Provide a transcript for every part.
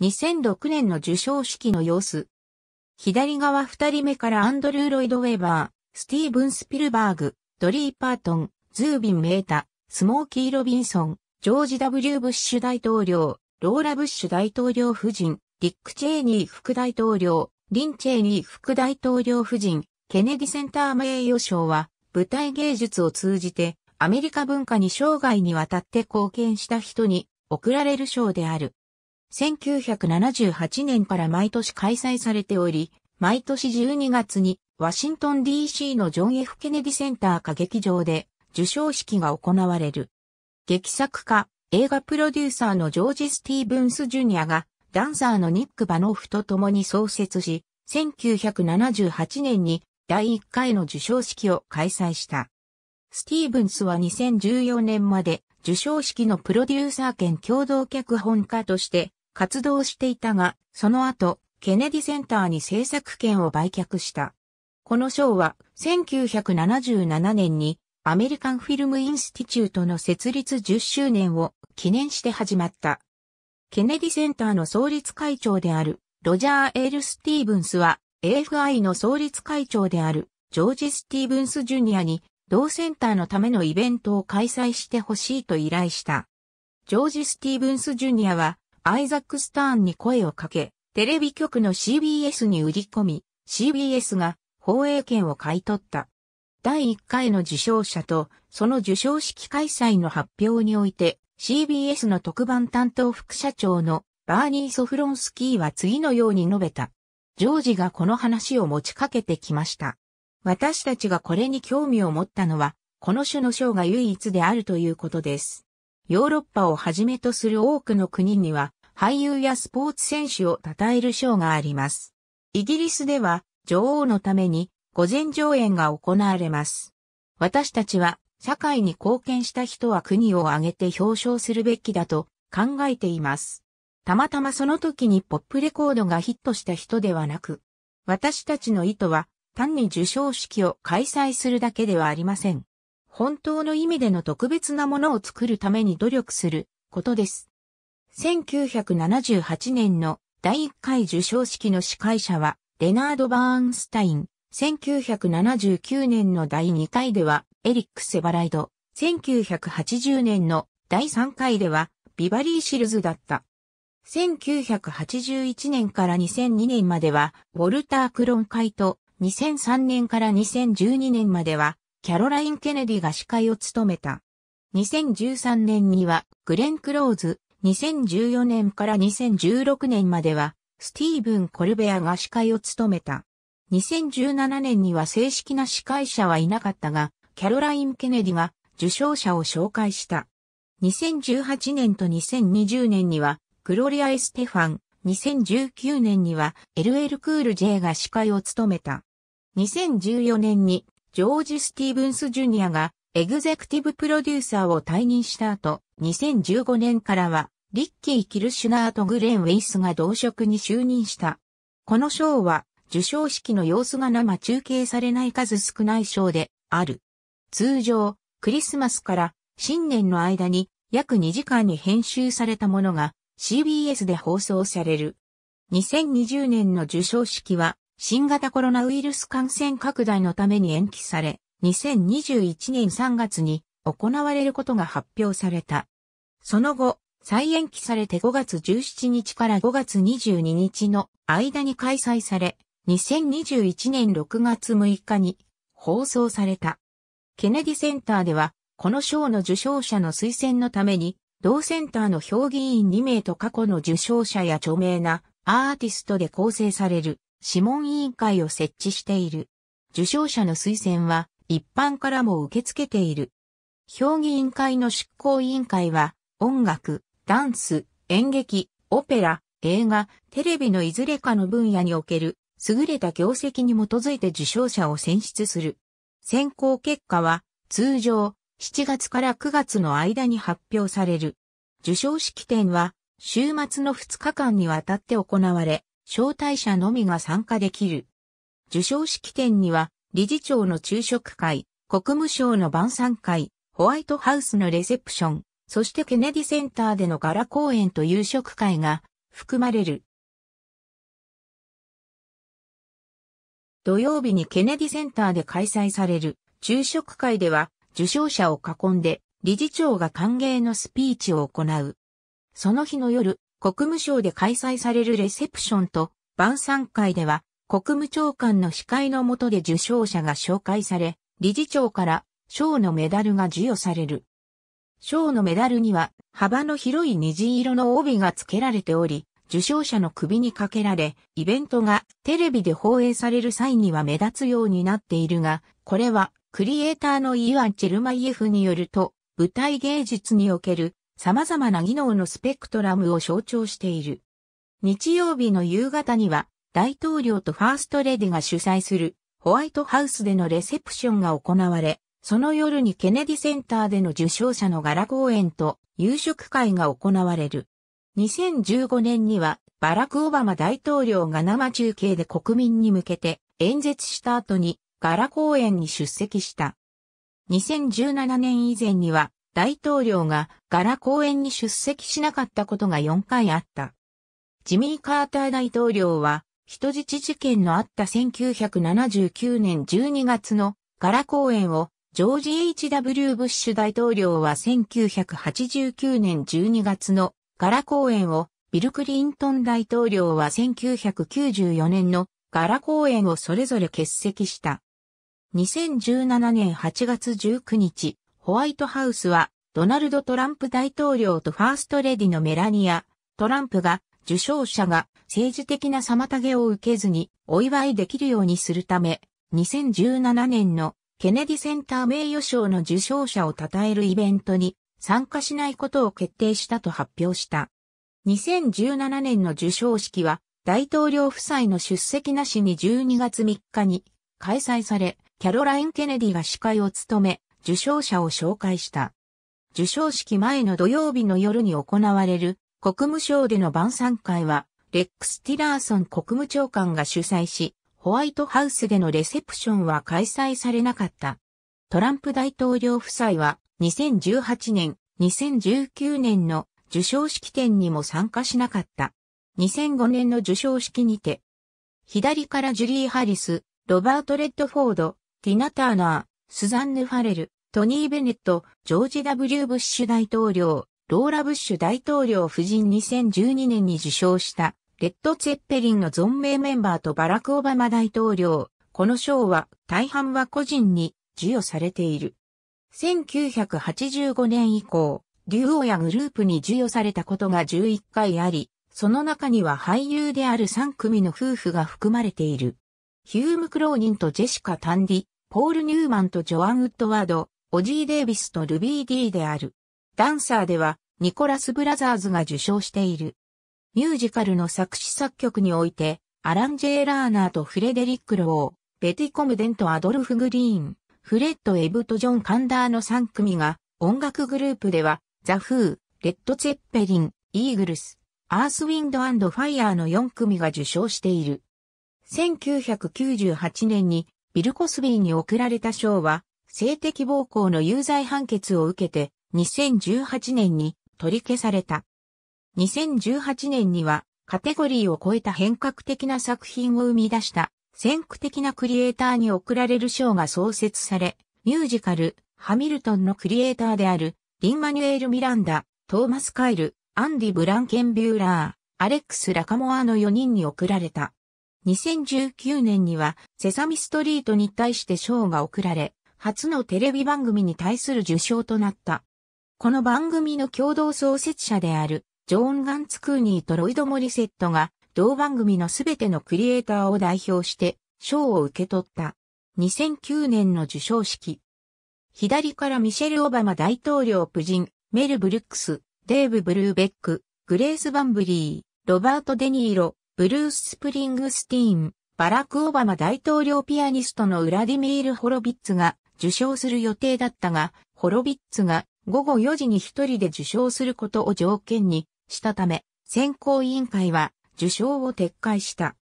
2006年の受賞式の様子。左側二人目からアンドルー・ロイド・ウェバー、スティーブン・スピルバーグ、ドリー・パートン、ズービン・メータ、スモーキー・ロビンソン、ジョージ・ W・ ブッシュ大統領、ローラ・ブッシュ大統領夫人、ディック・チェーニー副大統領、リン・チェーニー副大統領夫人、ケネディセンター名誉賞は、舞台芸術を通じて、アメリカ文化に生涯にわたって貢献した人に贈られる賞である。1978年から毎年開催されており、毎年12月にワシントン DC のジョン・ F・ ケネディセンター歌劇場で受賞式が行われる。劇作家、映画プロデューサーのジョージ・スティーブンス・ジュニアがダンサーのニック・バノフと共に創設し、1978年に第1回の受賞式を開催した。スティーブンスは2014年まで受賞式のプロデューサー兼共同脚本家として活動していたが、その後、ケネディセンターに制作権を売却した。この賞は、1977年に、アメリカンフィルムインスティチュートの設立10周年を記念して始まった。ケネディセンターの創立会長である、ロジャー・エール・スティーブンスは、AFI の創立会長である、ジョージ・スティーブンス・ジュニアに、同センターのためのイベントを開催してほしいと依頼した。ジョージ・スティーブンス・ジュニアは、アイザック・スターンに声をかけ、テレビ局の CBS に売り込み、CBS が放映権を買い取った。第1回の受賞者と、その受賞式開催の発表において、CBS の特番担当副社長のバーニー・ソフロンスキーは次のように述べた。ジョージがこの話を持ちかけてきました。私たちがこれに興味を持ったのは、この種の賞が唯一であるということです。ヨーロッパをはじめとする多くの国には、俳優やスポーツ選手を称える賞があります。イギリスでは、女王のために、午前上演が行われます。私たちは、社会に貢献した人は国を挙げて表彰するべきだと考えています。たまたまその時にポップレコードがヒットした人ではなく、私たちの意図は単に受賞式を開催するだけではありません。本当の意味での特別なものを作るために努力することです。1978年の第1回受賞式の司会者は、レナード・バーンスタイン。1979年の第2回では、エリック・セバライド。1980年の第3回では、ビバリー・シルズだった。1981年から2002年までは、ウォルター・クロン会と、2003年から2012年までは、キャロライン・ケネディが司会を務めた。2013年にはグレン・クローズ、2014年から2016年まではスティーブン・コルベアが司会を務めた。2017年には正式な司会者はいなかったが、キャロライン・ケネディが受賞者を紹介した。2018年と2020年には、グロリア・エステファン、2019年には、LL クール J が司会を務めた。2014年にジョージ・スティーブンス・ジュニアがエグゼクティブプロデューサーを退任した後、2015年からは、リッキー・キルシュナーとグレン・ウェイスが同職に就任した。この賞は、受賞式の様子が生中継されない数少ない賞である。通常、クリスマスから新年の間に約2時間に編集されたものが CBS で放送される。2020年の受賞式は新型コロナウイルス感染拡大のために延期され、2021年3月に行われることが発表された。その後、再延期されて5月17日から5月22日の間に開催され、2021年6月6日に放送された。ケネディセンターでは、この賞の受賞者の推薦のために、同センターの評議員2名と過去の受賞者や著名なアーティストで構成される諮問委員会を設置している。受賞者の推薦は一般からも受け付けている。評議委員会の執行委員会は音楽、ダンス、演劇、オペラ、映画、テレビのいずれかの分野における優れた業績に基づいて受賞者を選出する。選考結果は通常7月から9月の間に発表される。受賞式典は週末の2日間にわたって行われ、招待者のみが参加できる。受賞式典には、理事長の昼食会、国務省の晩餐会、ホワイトハウスのレセプション、そしてケネディセンターでのガラ公演と夕食会が含まれる。土曜日にケネディセンターで開催される昼食会では受賞者を囲んで理事長が歓迎のスピーチを行う。その日の夜、国務省で開催されるレセプションと晩餐会では、国務長官の司会の下で受賞者が紹介され、理事長から賞のメダルが授与される。賞のメダルには幅の広い虹色の帯が付けられており、受賞者の首にかけられ、イベントがテレビで放映される際には目立つようになっているが、これはクリエイターのイワン・チェルマイエフによると、舞台芸術における様々な技能のスペクトラムを象徴している。日曜日の夕方には、大統領とファーストレディが主催するホワイトハウスでのレセプションが行われ、その夜にケネディセンターでの受賞者の柄公演と夕食会が行われる。2015年にはバラク・オバマ大統領が生中継で国民に向けて演説した後に柄公演に出席した。2017年以前には大統領がガラ公演に出席しなかったことが4回あった。ジミー・カーター大統領は人質事件のあった1979年12月のガラ公演をジョージ・ H.W. ブッシュ大統領は1989年12月のガラ公演をビル・クリントン大統領は1994年のガラ公演をそれぞれ欠席した。2017年8月19日、ホワイトハウスは、ドナルド・トランプ大統領とファーストレディのメラニア、トランプが、受賞者が政治的な妨げを受けずにお祝いできるようにするため、2017年のケネディセンター名誉賞の受賞者を称えるイベントに参加しないことを決定したと発表した。2017年の受賞式は大統領夫妻の出席なしに12月3日に開催され、キャロライン・ケネディが司会を務め、受賞者を紹介した。受賞式前の土曜日の夜に行われる国務省での晩餐会は、レックス・ティラーソン国務長官が主催し、ホワイトハウスでのレセプションは開催されなかった。トランプ大統領夫妻は2018年、2019年の受賞式典にも参加しなかった。2005年の受賞式にて、左からジュリー・ハリス、ロバート・レッドフォード、ティナ・ターナー、スザンヌ・ファレル、トニー・ベネット、ジョージ・ W・ ブッシュ大統領、ローラ・ブッシュ大統領夫人2012年に受賞した、レッド・ツェッペリンの存命メンバーとバラク・オバマ大統領、この賞は大半は個人に授与されている。1985年以降、竜王やグループに授与されたことが11回あり、その中には俳優である3組の夫婦が含まれている。ヒューム・クローニンとジェシカ・タンディ、ポール・ニューマンとジョアン・ウッドワード、オジー・デイビスとルビー・ディーである。ダンサーでは、ニコラス・ブラザーズが受賞している。ミュージカルの作詞作曲において、アラン・ジェー・ラーナーとフレデリック・ロー、ベティ・コムデンとアドルフ・グリーン、フレッド・エブとジョン・カンダーの3組が、音楽グループでは、ザ・フー、レッド・ツェッペリン、イーグルス、アース・ウィンド・ファイヤーの4組が受賞している。1998年にビル・コスビーに贈られた賞は、性的暴行の有罪判決を受けて、2018年に取り消された。2018年には、カテゴリーを超えた変革的な作品を生み出した、先駆的なクリエイターに贈られる賞が創設され、ミュージカル、ハミルトンのクリエイターである、リンマニュエル・ミランダ、トーマス・カイル、アンディ・ブランケンビューラー、アレックス・ラカモアの4人に贈られた。2019年にはセサミストリートに対して賞が贈られ、初のテレビ番組に対する受賞となった。この番組の共同創設者である、ジョーン・ガンツ・クーニーとロイド・モリセットが、同番組のすべてのクリエイターを代表して、賞を受け取った。2009年の受賞式。左からミシェル・オバマ大統領夫人、メル・ブルックス、デーブ・ブルーベック、グレース・バンブリー、ロバート・デニーロ、ブルース・スプリングスティーン、バラク・オバマ大統領ピアニストのウラディミール・ホロビッツが受賞する予定だったが、ホロビッツが午後4時に一人で受賞することを条件にしたため、選考委員会は受賞を撤回した。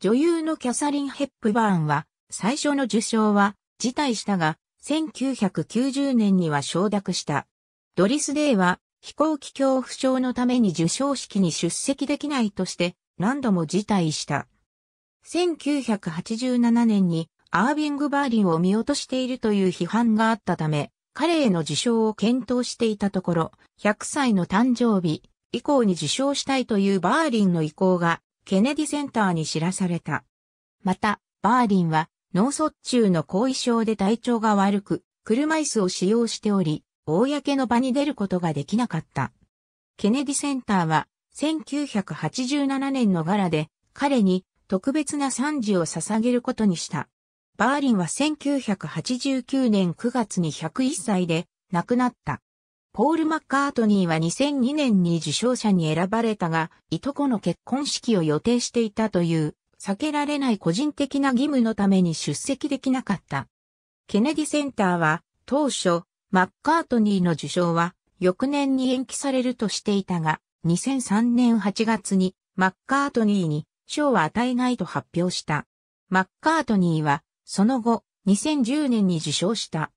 女優のキャサリン・ヘップバーンは、最初の受賞は辞退したが、1990年には承諾した。ドリス・デイは飛行機恐怖症のために受賞式に出席できないとして何度も辞退した。1987年にアービング・バーリンを見落としているという批判があったため、彼への受賞を検討していたところ、100歳の誕生日以降に受賞したいというバーリンの意向がケネディセンターに知らされた。また、バーリンは脳卒中の後遺症で体調が悪く、車椅子を使用しており、公の場に出ることができなかった。ケネディセンターは1987年の柄で彼に特別な賛辞を捧げることにした。バーリンは1989年9月に101歳で亡くなった。ポール・マッカートニーは2002年に受賞者に選ばれたが、いとこの結婚式を予定していたという避けられない個人的な義務のために出席できなかった。ケネディセンターは当初マッカートニーの受賞は翌年に延期されるとしていたが、2003年8月にマッカートニーに賞は与えないと発表した。マッカートニーはその後2010年に受賞した。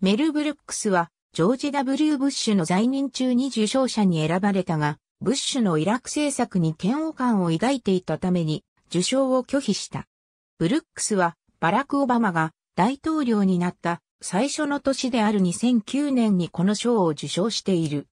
メル・ブルックスはジョージ・ W・ ブッシュの在任中に受賞者に選ばれたが、ブッシュのイラク政策に嫌悪感を抱いていたために受賞を拒否した。ブルックスはバラク・オバマが大統領になった最初の年である2009年にこの賞を受賞している。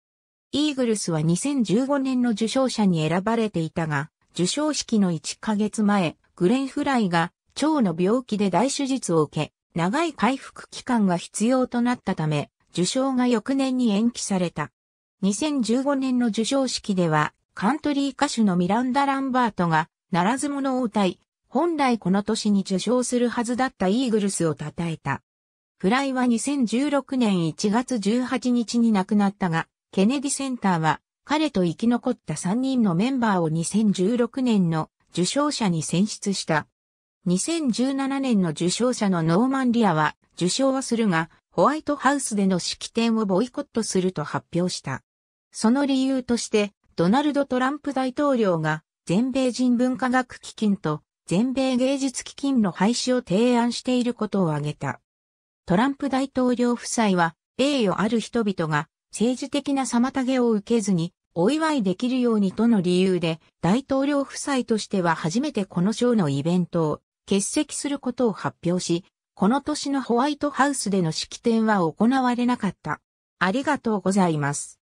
イーグルスは2015年の受賞者に選ばれていたが、受賞式の1ヶ月前、グレン・フライが腸の病気で大手術を受け、長い回復期間が必要となったため、受賞が翌年に延期された。2015年の受賞式では、カントリー歌手のミランダ・ランバートが、ならず者を歌い、本来この年に受賞するはずだったイーグルスを称えた。フライは2016年1月18日に亡くなったが、ケネディセンターは彼と生き残った3人のメンバーを2016年の受賞者に選出した。2017年の受賞者のノーマン・リアは受賞はするが、ホワイトハウスでの式典をボイコットすると発表した。その理由として、ドナルド・トランプ大統領が全米人文科学基金と全米芸術基金の廃止を提案していることを挙げた。トランプ大統領夫妻は、栄誉ある人々が政治的な妨げを受けずにお祝いできるようにとの理由で、大統領夫妻としては初めてこの賞のイベントを欠席することを発表し、この年のホワイトハウスでの式典は行われなかった。ありがとうございます。